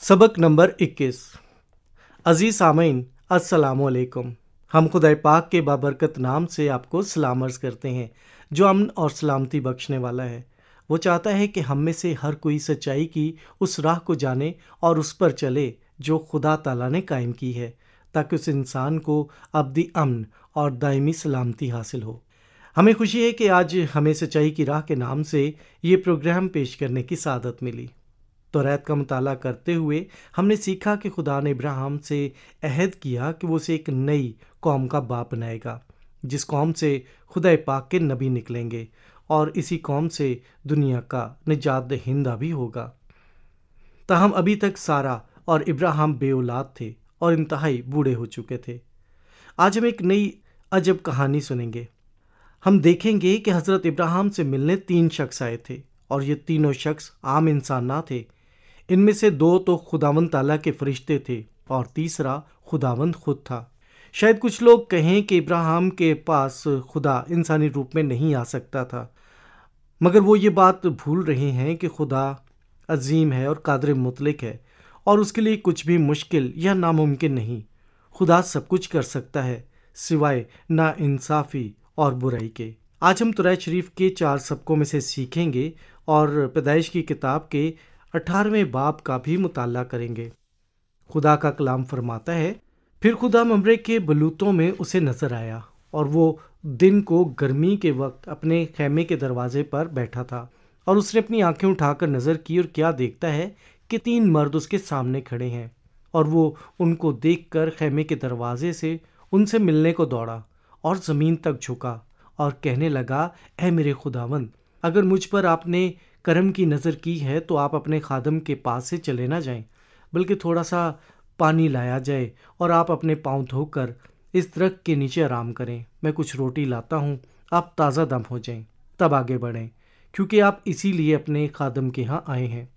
सबक नंबर 21 अज़ीज़ सामीन असलकुम हम खुदा पाक के बाबरकत नाम से आपको सलाम करते हैं जो अमन और सलामती बख्शने वाला है वो चाहता है कि हम में से हर कोई सच्चाई की उस राह को जाने और उस पर चले जो खुदा ताला ने कायम की है ताकि उस इंसान को अबदी अमन और दायमी सलामती हासिल हो हमें खुशी है कि आज हमें सच्चाई की राह के नाम से ये प्रोग्राम पेश करने की सादत मिली तो रैत का मताल करते हुए हमने सीखा कि खुदा ने इब्राहम से अहद किया कि वो उसे एक नई कौम का बाप बनाएगा जिस कौम से खुदा पाक के नबी निकलेंगे और इसी कौम से दुनिया का निजात हिंदा भी होगा ताहम अभी तक सारा और इब्राहम औलाद थे और इंतहाई बूढ़े हो चुके थे आज हम एक नई अजब कहानी सुनेंगे हम देखेंगे कि हज़रत इब्राहम से मिलने तीन शख्स आए थे और ये तीनों शख्स आम इंसान ना थे इनमें से दो तो खुदावंद ताला के फरिश्ते थे और तीसरा खुदावंद खुद था शायद कुछ लोग कहें कि इब्राहिम के पास खुदा इंसानी रूप में नहीं आ सकता था मगर वो ये बात भूल रहे हैं कि खुदा अजीम है और कादर मुतलक है और उसके लिए कुछ भी मुश्किल या नामुमकिन नहीं खुदा सब कुछ कर सकता है सिवाय इंसाफ़ी और बुराई के आज हम तुरैत शरीफ के चार सबकों में से सीखेंगे और पैदाइश की किताब के अठारहवें बाप का भी मुताल करेंगे खुदा का कलाम फरमाता है फिर खुदा ममरे के बलूतों में उसे नज़र आया और वो दिन को गर्मी के वक्त अपने खेमे के दरवाजे पर बैठा था और उसने अपनी आंखें उठाकर नज़र की और क्या देखता है कि तीन मर्द उसके सामने खड़े हैं और वो उनको देखकर खेमे के दरवाजे से उनसे मिलने को दौड़ा और ज़मीन तक झुका और कहने लगा ऐ मेरे खुदावंद अगर मुझ पर आपने करम की नज़र की है तो आप अपने खादम के पास से चले ना जाएं बल्कि थोड़ा सा पानी लाया जाए और आप अपने पाँव धोकर इस दरख्त के नीचे आराम करें मैं कुछ रोटी लाता हूँ आप ताज़ा दम हो जाएं तब आगे बढ़ें क्योंकि आप इसीलिए अपने खादम के यहाँ आए हैं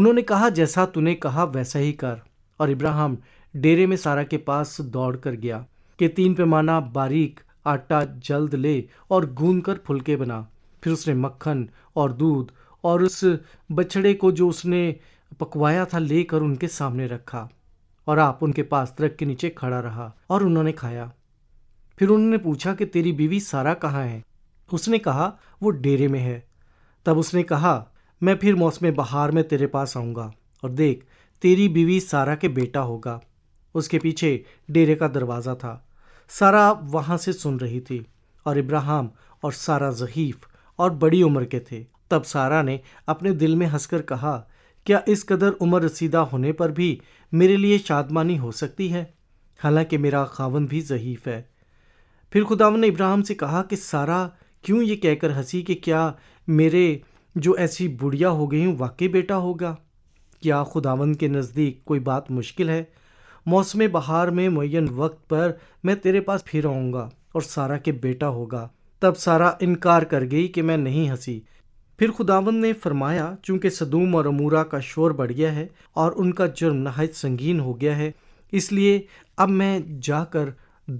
उन्होंने कहा जैसा तूने कहा वैसा ही कर और इब्राहिम डेरे में सारा के पास दौड़ कर गया कि तीन पैमाना बारीक आटा जल्द ले और गूंद कर फुलके बना फिर उसने मक्खन और दूध और उस बछड़े को जो उसने पकवाया था लेकर उनके सामने रखा और आप उनके पास दरख्त के नीचे खड़ा रहा और उन्होंने खाया फिर उन्होंने पूछा कि तेरी बीवी सारा कहाँ है उसने कहा वो डेरे में है तब उसने कहा मैं फिर मौसम बहार में तेरे पास आऊँगा और देख तेरी बीवी सारा के बेटा होगा उसके पीछे डेरे का दरवाज़ा था सारा वहाँ से सुन रही थी और इब्राहम और सारा ज़हीफ़ और बड़ी उम्र के थे तब सारा ने अपने दिल में हंसकर कहा क्या इस कदर उम्र रसीदा होने पर भी मेरे लिए शादमानी हो सकती है हालांकि मेरा खावन भी ज़हीफ़ है फिर खुदावन ने इब्राहिम से कहा कि सारा क्यों ये कहकर हंसी कि क्या मेरे जो ऐसी बुढ़िया हो गई हूँ वाकई बेटा होगा क्या खुदावन के नज़दीक कोई बात मुश्किल है मौसम बहार में मुन वक्त पर मैं तेरे पास फिर आऊँगा और सारा के बेटा होगा तब सारा इनकार कर गई कि मैं नहीं हंसी फिर खुदावन ने फरमाया चूंकि सदूम और अमूरा का शोर बढ़ गया है और उनका जुर्म नहायत संगीन हो गया है इसलिए अब मैं जाकर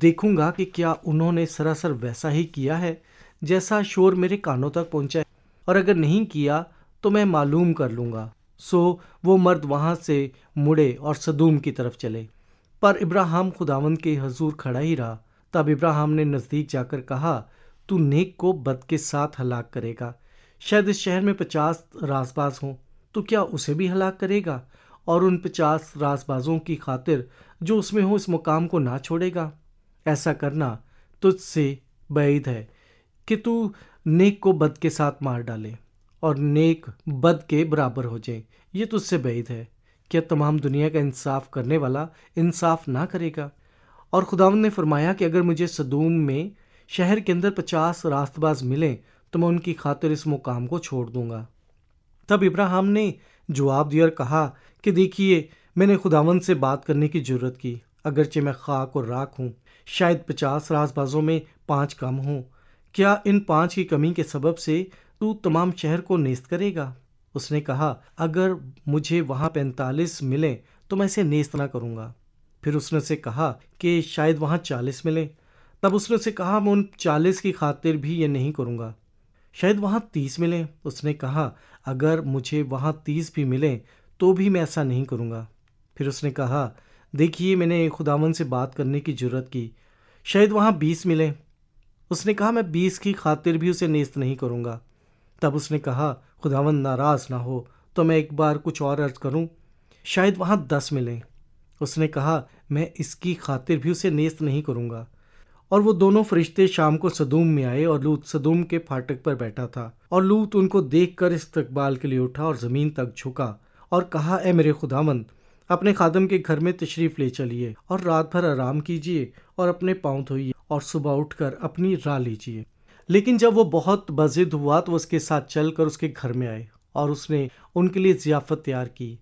देखूंगा कि क्या उन्होंने सरासर वैसा ही किया है जैसा शोर मेरे कानों तक पहुंचा है और अगर नहीं किया तो मैं मालूम कर लूँगा सो वो मर्द वहाँ से मुड़े और सदूम की तरफ चले पर इब्राहिम खुदावंद के हजूर खड़ा ही रहा तब इब्राहिम ने नज़दीक जाकर कहा तू नेक को बद के साथ हलाक करेगा शायद इस शहर में पचास रासबाज हों तो क्या उसे भी हलाक करेगा और उन पचास रासबाजों की खातिर जो उसमें हो इस मुकाम को ना छोड़ेगा ऐसा करना तुझसे बैद है कि तू नेक को बद के साथ मार डाले और नेक बद के बराबर हो जाए ये तुझसे बैद है क्या तमाम दुनिया का इंसाफ करने वाला इंसाफ ना करेगा और खुदावन ने फरमाया कि अगर मुझे सदूम में शहर के अंदर पचास रास्तबाज मिलें तो मैं उनकी खातिर इस मुकाम को छोड़ दूंगा तब इब्राहिम ने जवाब दिया और कहा कि देखिए मैंने खुदावन से बात करने की ज़रूरत की अगरचे मैं खाक और राख हूँ शायद पचास राजबाजों में पाँच कम हों क्या इन पाँच की कमी के सबब से तू तमाम शहर को नेस्त करेगा उसने कहा अगर मुझे वहाँ पैंतालीस मिलें तो मैं इसे नेस्त ना करूँगा फिर उसने से कहा कि शायद वहाँ चालीस मिलें तब उसने से कहा मैं उन चालीस की खातिर भी ये नहीं करूँगा शायद वहाँ तीस मिलें उसने कहा अगर मुझे वहाँ तीस भी मिलें तो भी मैं ऐसा नहीं करूँगा फिर उसने कहा देखिए मैंने खुदावन से बात करने की ज़रूरत की शायद वहाँ बीस मिलें उसने कहा मैं बीस की खातिर भी उसे नेस्त नहीं करूँगा तब उसने कहा खुदावन नाराज़ ना हो तो मैं एक बार कुछ और अर्ज करूँ शायद वहाँ दस मिलें उसने कहा मैं इसकी खातिर भी उसे नेस्त नहीं करूँगा और वो दोनों फरिश्ते शाम को सदूम में आए और लूत सदूम के फाटक पर बैठा था और लूत उनको देख कर इस्तकबाल के लिए उठा और ज़मीन तक झुका और कहा ए मेरे खुदामंद अपने खादम के घर में तशरीफ़ ले चलिए और रात भर आराम कीजिए और अपने पाँव धोइए और सुबह उठकर अपनी राह लीजिए लेकिन जब वो बहुत बजिद हुआ तो उसके साथ चल कर उसके घर में आए और उसने उनके लिए ज़ियाफ़त तैयार की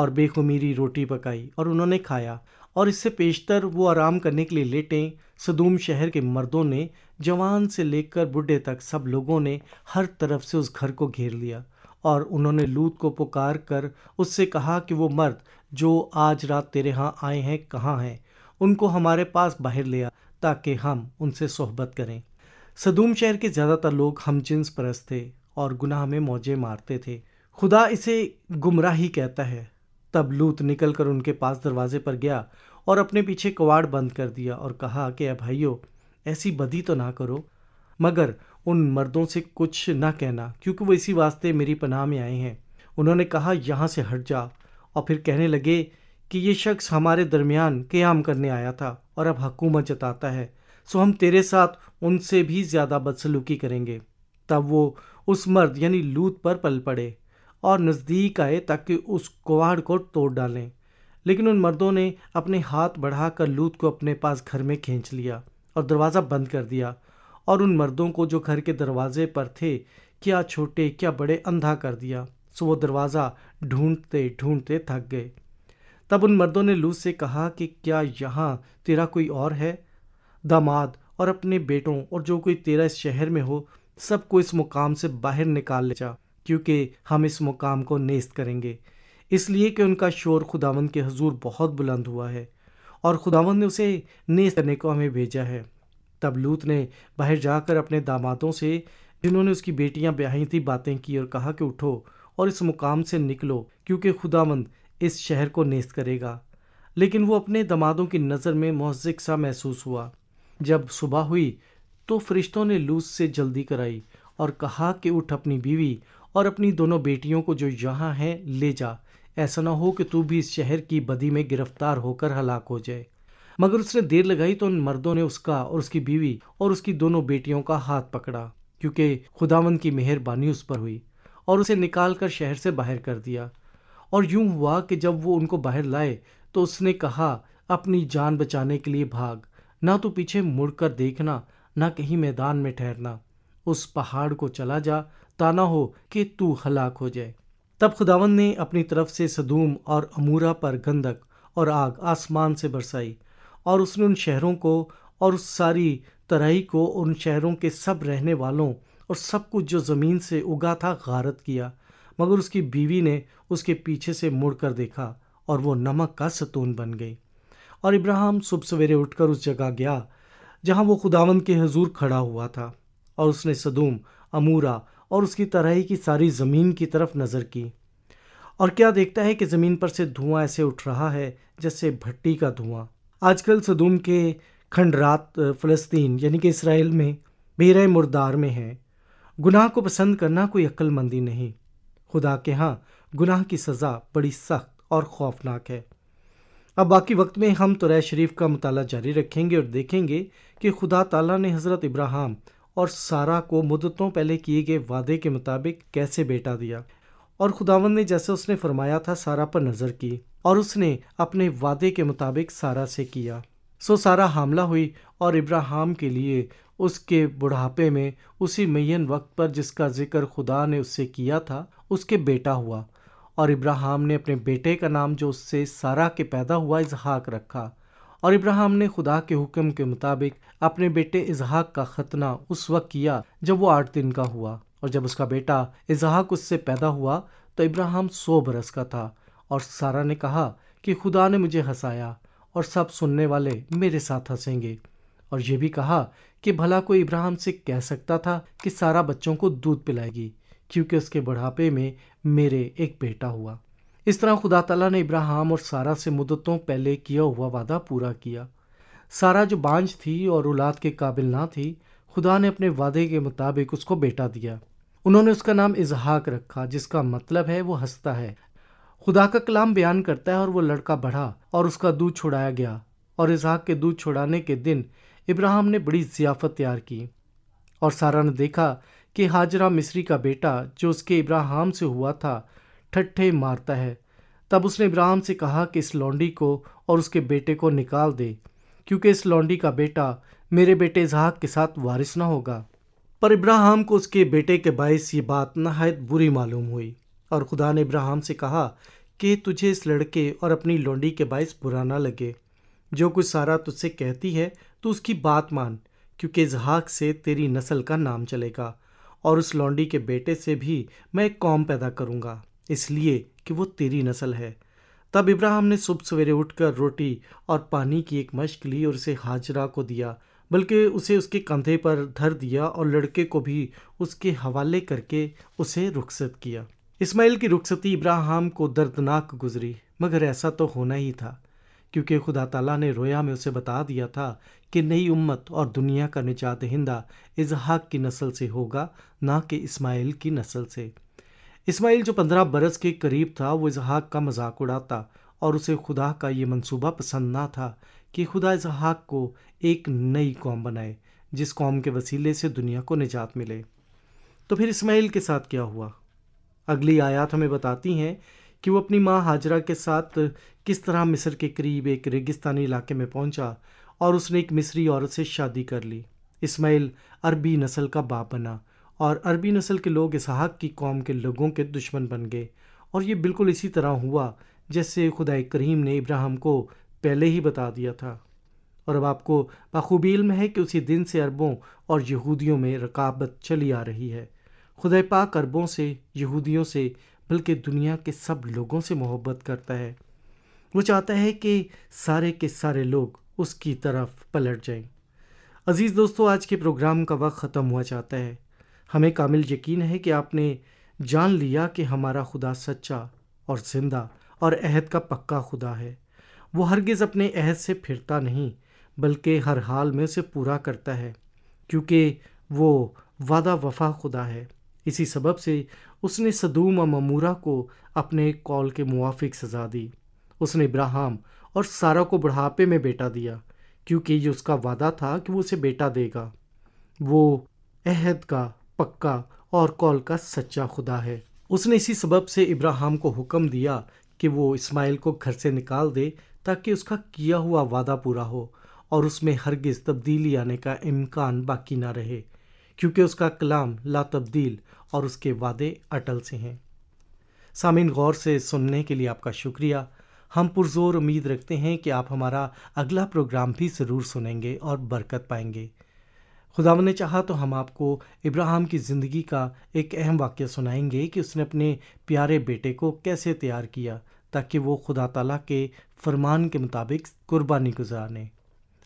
और बेखुमीरी रोटी पकाई और उन्होंने खाया और इससे पेशतर वो आराम करने के लिए लेटें सदूम शहर के मर्दों ने जवान से लेकर बुढ़े तक सब लोगों ने हर तरफ से उस घर को घेर लिया और उन्होंने लूत को पुकार कर उससे कहा कि वो मर्द जो आज रात तेरे यहाँ आए हैं कहाँ हैं उनको हमारे पास बाहर ले आ ताकि हम उनसे सोहबत करें सदूम शहर के ज़्यादातर लोग हमजिन्स परस्त थे और गुनाह में मौजे मारते थे खुदा इसे गुमराही कहता है तब लूत निकलकर उनके पास दरवाजे पर गया और अपने पीछे कवाड़ बंद कर दिया और कहा कि भाइयों ऐसी बदी तो ना करो मगर उन मर्दों से कुछ ना कहना क्योंकि वो इसी वास्ते मेरी पनाह में आए हैं उन्होंने कहा यहाँ से हट जा और फिर कहने लगे कि ये शख्स हमारे दरमियान क्याम करने आया था और अब हकूमत जताता है सो हम तेरे साथ उनसे भी ज़्यादा बदसलूकी करेंगे तब वो उस मर्द यानी लूत पर पल पड़े और नज़दीक आए ताकि उस कुवाड़ को तोड़ डालें लेकिन उन मर्दों ने अपने हाथ बढ़ाकर लूत को अपने पास घर में खींच लिया और दरवाज़ा बंद कर दिया और उन मर्दों को जो घर के दरवाजे पर थे क्या छोटे क्या बड़े अंधा कर दिया सो वो दरवाज़ा ढूंढते ढूंढते थक गए तब उन मर्दों ने लूत से कहा कि क्या यहाँ तेरा कोई और है दामाद और अपने बेटों और जो कोई तेरा इस शहर में हो सबको इस मुकाम से बाहर निकाल ले जा क्योंकि हम इस मुकाम को नेस्त करेंगे इसलिए कि उनका शोर खुदावंद के हजूर बहुत बुलंद हुआ है और खुदावंद ने उसे नेस्त करने को हमें भेजा है तब लूत ने बाहर जाकर अपने दामादों से जिन्होंने उसकी बेटियां ब्याही थी बातें की और कहा कि उठो और इस मुकाम से निकलो क्योंकि खुदावंद इस शहर को नेस्त करेगा लेकिन वो अपने दामादों की नज़र में मोहजिक सा महसूस हुआ जब सुबह हुई तो फरिश्तों ने लूत से जल्दी कराई और कहा कि उठ अपनी बीवी और अपनी दोनों बेटियों को जो यहाँ हैं ले जा ऐसा ना हो कि तू भी इस शहर की बदी में गिरफ्तार होकर हलाक हो जाए मगर उसने देर लगाई तो उन मर्दों ने उसका और उसकी बीवी और उसकी दोनों बेटियों का हाथ पकड़ा क्योंकि खुदावंद की मेहरबानी उस पर हुई और उसे निकाल कर शहर से बाहर कर दिया और यूं हुआ कि जब वो उनको बाहर लाए तो उसने कहा अपनी जान बचाने के लिए भाग ना तो पीछे मुड़कर देखना ना कहीं मैदान में ठहरना उस पहाड़ को चला जा ताना हो कि तू हलाक हो जाए तब खुदावन ने अपनी तरफ से सदूम और अमूरा पर गंदक और आग आसमान से बरसाई और उसने उन शहरों को और उस सारी तराई को उन शहरों के सब रहने वालों और सब कुछ जो ज़मीन से उगा था गारत किया मगर उसकी बीवी ने उसके पीछे से मुड़ कर देखा और वो नमक का सतून बन गई और इब्राहिम सुबह सवेरे उठकर उस जगह गया जहाँ वो खुदावन के हजूर खड़ा हुआ था और उसने सदूम अमूरा और उसकी तरह ही की सारी ज़मीन की तरफ नज़र की और क्या देखता है कि ज़मीन पर से धुआं ऐसे उठ रहा है जैसे भट्टी का धुआं आजकल सदूम के खंडरात फ़लस्तीन यानी कि इसराइल में बेर मुर्दार में है गुनाह को पसंद करना कोई अक्लमंदी नहीं खुदा के यहाँ गुनाह की सज़ा बड़ी सख्त और खौफनाक है अब बाकी वक्त में हम तुरैय शरीफ का मताला जारी रखेंगे और देखेंगे कि खुदा ताला ने हज़रत इब्राहिम और सारा को मुद्दतों पहले किए गए वादे के मुताबिक कैसे बेटा दिया और खुदावन ने जैसे उसने फरमाया था सारा पर नज़र की और उसने अपने वादे के मुताबिक सारा से किया सो सारा हमला हुई और इब्राहम के लिए उसके बुढ़ापे में उसी मैन वक्त पर जिसका जिक्र खुदा ने उससे किया था उसके बेटा हुआ और इब्राहम ने अपने बेटे का नाम जो उससे सारा के पैदा हुआ इजहाक रखा और इब्राहिम ने खुदा के हुक्म के मुताबिक अपने बेटे इसहाक का खतना उस वक्त किया जब वो आठ दिन का हुआ और जब उसका बेटा इसहाक उससे पैदा हुआ तो इब्राहिम सौ बरस का था और सारा ने कहा कि खुदा ने मुझे हंसाया और सब सुनने वाले मेरे साथ हंसेंगे और ये भी कहा कि भला कोई इब्राहिम से कह सकता था कि सारा बच्चों को दूध पिलाएगी क्योंकि उसके बुढ़ापे में मेरे एक बेटा हुआ इस तरह खुदा तला ने इब्राहम और सारा से मुद्दतों पहले किया हुआ वादा पूरा किया सारा जो बांझ थी और औलाद के काबिल ना थी खुदा ने अपने वादे के मुताबिक उसको बेटा दिया उन्होंने उसका नाम इजहाक रखा जिसका मतलब है वो हंसता है खुदा का कलाम बयान करता है और वो लड़का बढ़ा और उसका दूध छुड़ाया गया और इजहाक के दूध छुड़ाने के दिन इब्राहम ने बड़ी जियाफत तैयार की और सारा ने देखा कि हाजरा मिस्री का बेटा जो उसके इब्राहम से हुआ था ठट्ठे मारता है तब उसने इब्राहम से कहा कि इस लौंडी को और उसके बेटे को निकाल दे क्योंकि इस लौंडी का बेटा मेरे बेटे जहाक के साथ वारिस ना होगा पर इब्राहम को उसके बेटे के बायस ये बात नहायत बुरी मालूम हुई और खुदा ने इब्राहम से कहा कि तुझे इस लड़के और अपनी लौंडी के बायस बुरा ना लगे जो कुछ सारा तुझसे कहती है तो उसकी बात मान क्योंकि इजहाक से तेरी नस्ल का नाम चलेगा और उस लौंडी के बेटे से भी मैं एक कौम पैदा करूँगा इसलिए कि वो तेरी नस्ल है तब इब्राहिम ने सुबह सवेरे उठकर रोटी और पानी की एक मश्क ली और उसे हाजरा को दिया बल्कि उसे उसके कंधे पर धर दिया और लड़के को भी उसके हवाले करके उसे रुखसत किया इस्माइल की रुखसती इब्राहिम को दर्दनाक गुजरी मगर ऐसा तो होना ही था क्योंकि खुदा ताला ने रोया में उसे बता दिया था कि नई उम्मत और दुनिया का निजात हिंदा इसहाक की नस्ल से होगा ना कि इस्माइल की नस्ल से इस्माइल जो पंद्रह बरस के करीब था वो इसहाक का मजाक उड़ाता और उसे खुदा का ये मंसूबा पसंद ना था कि खुदा इसहाक को एक नई कौम बनाए जिस कौम के वसीले से दुनिया को निजात मिले तो फिर इस्माइल के साथ क्या हुआ अगली आयात हमें बताती हैं कि वो अपनी माँ हाजरा के साथ किस तरह मिस्र के करीब एक रेगिस्तानी इलाके में पहुँचा और उसने एक मिस्री औरत से शादी कर ली इस्माइल अरबी नस्ल का बाप बना और अरबी नस्ल के लोग इसहाक की कौम के लोगों के दुश्मन बन गए और ये बिल्कुल इसी तरह हुआ जैसे खुदा करीम ने इब्राहिम को पहले ही बता दिया था और अब आपको बखूबी इल्म है कि उसी दिन से अरबों और यहूदियों में रकाबत चली आ रही है खुदा पाक अरबों से यहूदियों से बल्कि दुनिया के सब लोगों से मोहब्बत करता है वो चाहता है कि सारे के सारे लोग उसकी तरफ पलट जाएं। अज़ीज़ दोस्तों आज के प्रोग्राम का वक्त ख़त्म हुआ चाहता है हमें कामिल यकीन है कि आपने जान लिया कि हमारा खुदा सच्चा और ज़िंदा और अहद का पक्का खुदा है वो हरगिज़ अपने अहद से फिरता नहीं बल्कि हर हाल में उसे पूरा करता है क्योंकि वो वादा वफा खुदा है इसी सबब से उसने सदूम और ममूरा को अपने कॉल के मुआफिक सज़ा दी उसने इब्राहम और सारा को बुढ़ापे में बेटा दिया क्योंकि ये उसका वादा था कि वो उसे बेटा देगा वो अहद का पक्का और कौल का सच्चा खुदा है उसने इसी सबब से इब्राहिम को हुक्म दिया कि वो इस्माइल को घर से निकाल दे ताकि उसका किया हुआ वादा पूरा हो और उसमें हरगिज़ तब्दीली आने का इम्कान बाकी ना रहे क्योंकि उसका कलाम ला तब्दील और उसके वादे अटल से हैं सामिन गौर से सुनने के लिए आपका शुक्रिया हम पुरजोर उम्मीद रखते हैं कि आप हमारा अगला प्रोग्राम भी ज़रूर सुनेंगे और बरकत पाएंगे ख़ुदा ने चाहा तो हम आपको इब्राहिम की ज़िंदगी का एक अहम वाक्य सुनाएंगे कि उसने अपने प्यारे बेटे को कैसे तैयार किया ताकि वो खुदा तला के फरमान के मुताबिक कुर्बानी गुजारने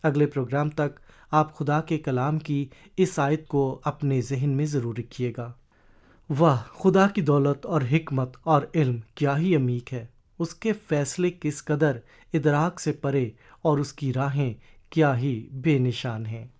अगले प्रोग्राम तक आप खुदा के कलाम की इस आयत को अपने जहन में ज़रूर रखिएगा वाह खुदा की दौलत और हमत और इल्म क्या ही अमीक है उसके फैसले किस कदर इदराक से परे और उसकी राहें क्या ही बेनिशान हैं